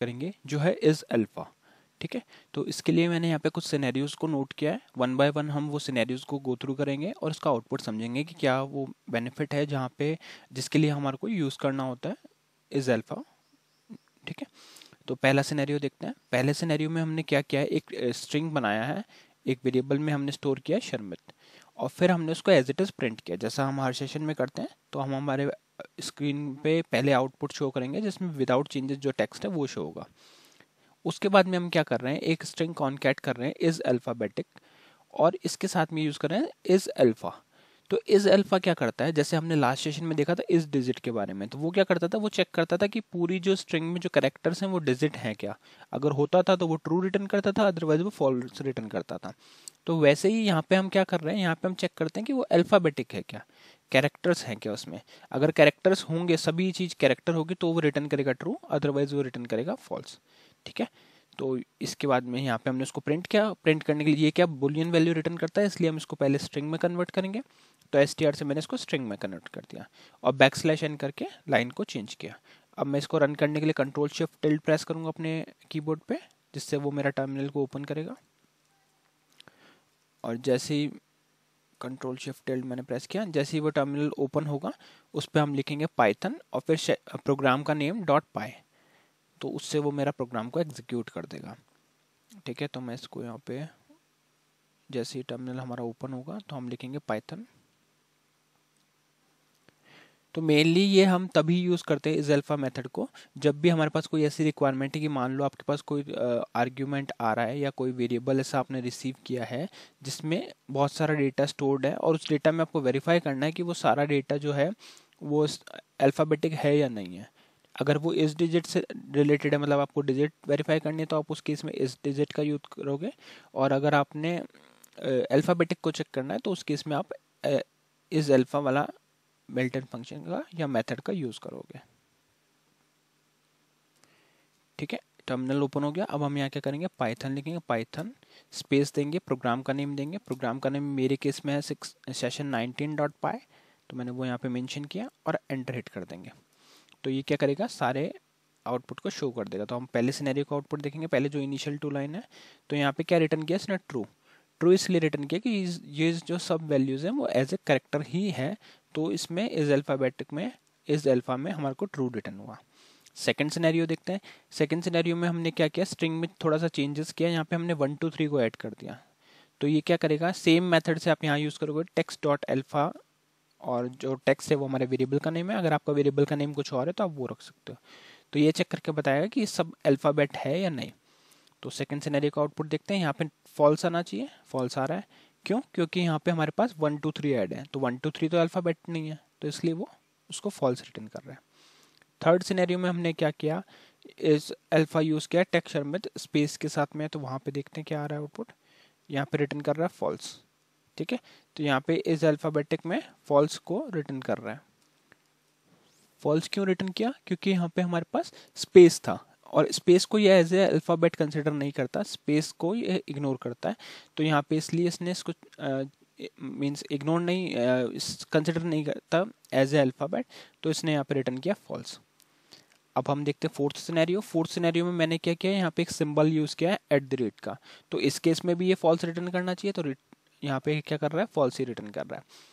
करेंगे जो है इज अल्फा ठीक है तो इसके लिए मैंने यहाँ पे कुछ सिनेरियोज को नोट किया है वन बाय वन हम वो सिनेरियोज को गो थ्रू करेंगे और इसका आउटपुट समझेंगे कि क्या वो बेनिफिट है जहाँ पे जिसके लिए हमारे को यूज़ करना होता है इज अल्फा ठीक है तो पहला सिनेरियो देखते हैं पहले सिनेरियो में हमने क्या किया है एक स्ट्रिंग बनाया है एक वेरिएबल में हमने स्टोर किया है शर्मित और फिर हमने उसको एज इट इज़ प्रिंट किया जैसा हम हर सेशन में करते हैं तो हम हमारे स्क्रीन पे पहले आउटपुट शो करेंगे जिसमें विदाउट चेंजेस जो टेक्स्ट है वो शो होगा उसके बाद में हम क्या कर रहे हैं एक स्ट्रिंग कॉन्कैट कर रहे हैं इज़ अल्फ़ाबेटिक और इसके साथ में यूज़ कर रहे हैं इज़ अल्फ़ा तो इज़ अल्फ़ा क्या करता है जैसे हमने लास्ट सेशन में देखा था इस डिजिट के बारे में तो वो क्या करता था वो चेक करता था कि पूरी जो स्ट्रिंग में जो करेक्टर्स हैं वो डिजिट हैं क्या अगर होता था तो वो ट्रू रिटर्न करता था अदरवाइज वो फॉल्स रिटर्न करता था तो वैसे ही यहाँ पे हम क्या कर रहे हैं यहाँ पे हम चेक करते हैं कि वो अल्फ़ाबेटिक है क्या कैरेक्टर्स हैं क्या उसमें अगर कैरेक्टर्स होंगे सभी चीज़ कैरेक्टर होगी तो वो रिटर्न करेगा ट्रू अदरवाइज वो रिटर्न करेगा फॉल्स ठीक है तो इसके बाद में यहाँ पे हमने उसको प्रिंट किया प्रिंट करने के लिए ये क्या बुलियन वैल्यू रिटर्न करता है इसलिए हम इसको पहले स्ट्रिंग में कन्वर्ट करेंगे तो एस से मैंने इसको स्ट्रिंग में कन्वर्ट कर दिया और बैक स्लैश एन करके लाइन को चेंज किया अब मैं इसको रन करने के लिए कंट्रोल शिफ्ट टिल्ट प्रेस करूँगा अपने कीबोर्ड पे जिससे वो मेरा टर्मिनल को ओपन करेगा और जैसे ही कंट्रोल शिफ्ट टेल्ट मैंने प्रेस किया जैसे ही वो टर्मिनल ओपन होगा उस पर हम लिखेंगे पाइथन और फिर प्रोग्राम का नेम डॉट पाए तो उससे वो मेरा प्रोग्राम को एग्जीक्यूट कर देगा ठीक है तो मैं इसको यहाँ पे जैसे ही टर्मिनल हमारा ओपन होगा तो हम लिखेंगे पाइथन तो मेनली ये हम तभी यूज़ करते हैं इस अल्फ़ा मेथड को जब भी हमारे पास कोई ऐसी रिक्वायरमेंट है कि मान लो आपके पास कोई आर्ग्यूमेंट आ रहा है या कोई वेरिएबल ऐसा आपने रिसीव किया है जिसमें बहुत सारा डेटा स्टोर्ड है और उस डेटा में आपको वेरीफाई करना है कि वो सारा डेटा जो है वो अल्फ़ाबेटिक है या नहीं है अगर वो इस डिजिट से रिलेटेड है मतलब आपको डिजिट वेरीफाई करनी है तो आप उस केस में इस डिजिट का यूज़ करोगे और अगर आपने अल्फ़ाबेटिक को चेक करना है तो उस केस में आप इस अल्फ़ा वाला बिल्ट इन फंक्शन का या मेथड का यूज़ करोगे ठीक है टर्मिनल ओपन हो गया अब हम यहाँ क्या करेंगे पाइथन लिखेंगे पाइथन स्पेस देंगे प्रोग्राम का नेम देंगे प्रोग्राम का नेम मेरे केस में है सिक्स सेशन नाइनटीन डॉट पाए तो मैंने वो यहाँ पे मेंशन किया और एंटर हिट कर देंगे तो ये क्या करेगा सारे आउटपुट को शो कर देगा तो हम पहले सिनेरियो को आउटपुट देखेंगे पहले जो इनिशियल टू लाइन है तो यहाँ पे क्या रिटर्न किया इसने ट्रू ट्रू इसलिए रिटर्न किया कि ये जो सब वैल्यूज़ हैं वो एज ए करेक्टर ही है तो इसमें इज अल्फ़ाबेटिक में इज अल्फ़ा में हमारे को ट्रू रिटर्न हुआ सेकेंड सिनेरियो देखते हैं सेकंड सिनेरियो में हमने क्या किया स्ट्रिंग में थोड़ा सा चेंजेस किया यहाँ पे हमने वन टू थ्री को ऐड कर दिया तो ये क्या करेगा सेम मेथड से आप यहाँ यूज़ करोगे टेक्स्ट डॉट एल्फ़ा और जो टेक्स्ट है वो हमारे वेरिएबल का नेम है अगर आपका वेरिएबल का नेम कुछ और है तो आप वो रख सकते हो तो ये चेक करके बताएगा कि सब अल्फ़ाबेट है या नहीं तो सेकंड सिनेरियो का आउटपुट देखते हैं यहाँ पे फॉल्स आना चाहिए फॉल्स आ रहा है क्यों क्योंकि यहाँ पे हमारे पास वन टू थ्री ऐड है तो वन टू थ्री तो अल्फ़ाबेट नहीं है तो इसलिए वो उसको फॉल्स रिटर्न कर रहा है थर्ड सिनेरियो में हमने क्या किया इस अल्फ़ा यूज़ किया टेक्सचर में स्पेस तो के साथ में तो वहाँ पे देखते हैं क्या आ रहा है आउटपुट यहाँ पे रिटर्न कर रहा है फॉल्स ठीक है तो यहाँ पे इस अल्फ़ाबेटिक में फॉल्स को रिटर्न कर रहा है फॉल्स क्यों रिटर्न किया क्योंकि यहाँ पे हमारे पास स्पेस था और स्पेस को यह एज ए अल्फ़ाबेट कंसिडर नहीं करता स्पेस को ये इग्नोर करता है तो यहाँ पे इसलिए इसने इसको मीन्स इग्नोर नहीं कंसिडर नहीं करता एज ए अल्फ़ाबेट तो इसने यहाँ पे रिटर्न किया फॉल्स अब हम देखते हैं फोर्थ सिनेरियो फोर्थ सिनेरियो में मैंने क्या किया यहाँ पे एक सिंबल यूज़ किया है एट द रेट का तो इस केस में भी ये फॉल्स रिटर्न करना चाहिए तो यहाँ पे क्या कर रहा है फॉल्स ही रिटर्न कर रहा है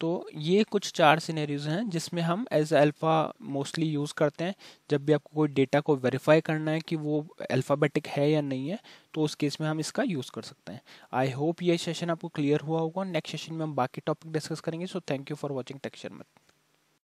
तो ये कुछ चार सिनेरियोज हैं जिसमें हम एज अल्फ़ा मोस्टली यूज़ करते हैं जब भी आपको कोई डेटा को वेरीफाई करना है कि वो अल्फ़ाबेटिक है या नहीं है तो उस केस में हम इसका यूज़ कर सकते हैं आई होप ये सेशन आपको क्लियर हुआ होगा नेक्स्ट सेशन में हम बाकी टॉपिक डिस्कस करेंगे so thank you for watching टेक्चर मत